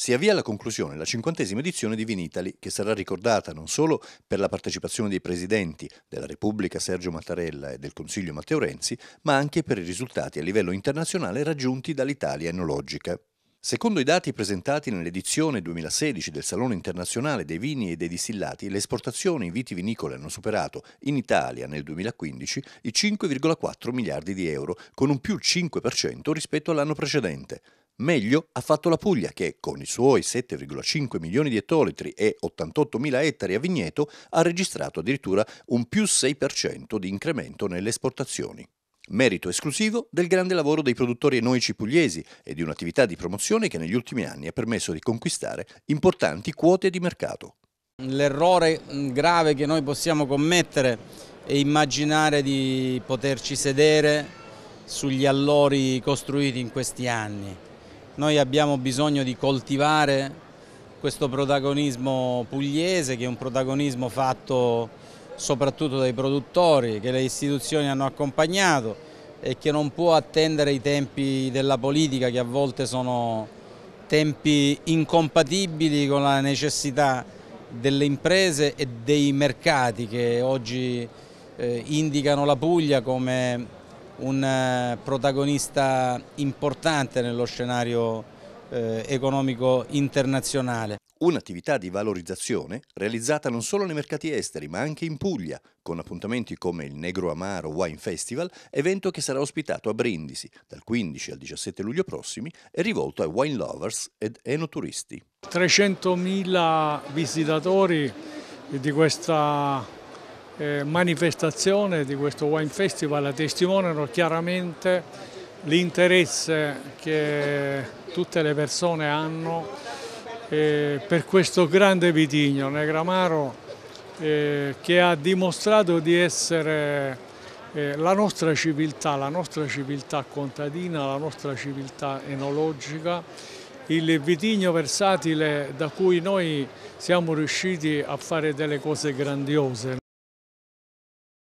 Si avvia alla conclusione la cinquantesima edizione di Vinitali, che sarà ricordata non solo per la partecipazione dei presidenti della Repubblica Sergio Mattarella e del Consiglio Matteo Renzi, ma anche per i risultati a livello internazionale raggiunti dall'Italia enologica. Secondo i dati presentati nell'edizione 2016 del Salone internazionale dei vini e dei distillati, le esportazioni vitivinicole hanno superato in Italia nel 2015 i 5,4 miliardi di euro, con un più 5% rispetto all'anno precedente. Meglio ha fatto la Puglia che, con i suoi 7,5 milioni di ettolitri e 88 mila ettari a vigneto, ha registrato addirittura un più 6% di incremento nelle esportazioni. Merito esclusivo del grande lavoro dei produttori enoici pugliesi e di un'attività di promozione che negli ultimi anni ha permesso di conquistare importanti quote di mercato. L'errore mm, grave che noi possiamo commettere è immaginare di poterci sedere sugli allori costruiti in questi anni. Noi abbiamo bisogno di coltivare questo protagonismo pugliese che è un protagonismo fatto soprattutto dai produttori che le istituzioni hanno accompagnato e che non può attendere i tempi della politica che a volte sono tempi incompatibili con la necessità delle imprese e dei mercati che oggi eh, indicano la Puglia come un eh, protagonista importante nello scenario eh, economico internazionale. Un'attività di valorizzazione realizzata non solo nei mercati esteri ma anche in Puglia, con appuntamenti come il Negro Amaro Wine Festival, evento che sarà ospitato a Brindisi dal 15 al 17 luglio prossimi e rivolto ai wine lovers ed enoturisti. 300.000 visitatori di questa eh, manifestazione di questo Wine Festival testimoniano chiaramente l'interesse che tutte le persone hanno eh, per questo grande vitigno negramaro eh, che ha dimostrato di essere eh, la nostra civiltà, la nostra civiltà contadina, la nostra civiltà enologica il vitigno versatile da cui noi siamo riusciti a fare delle cose grandiose.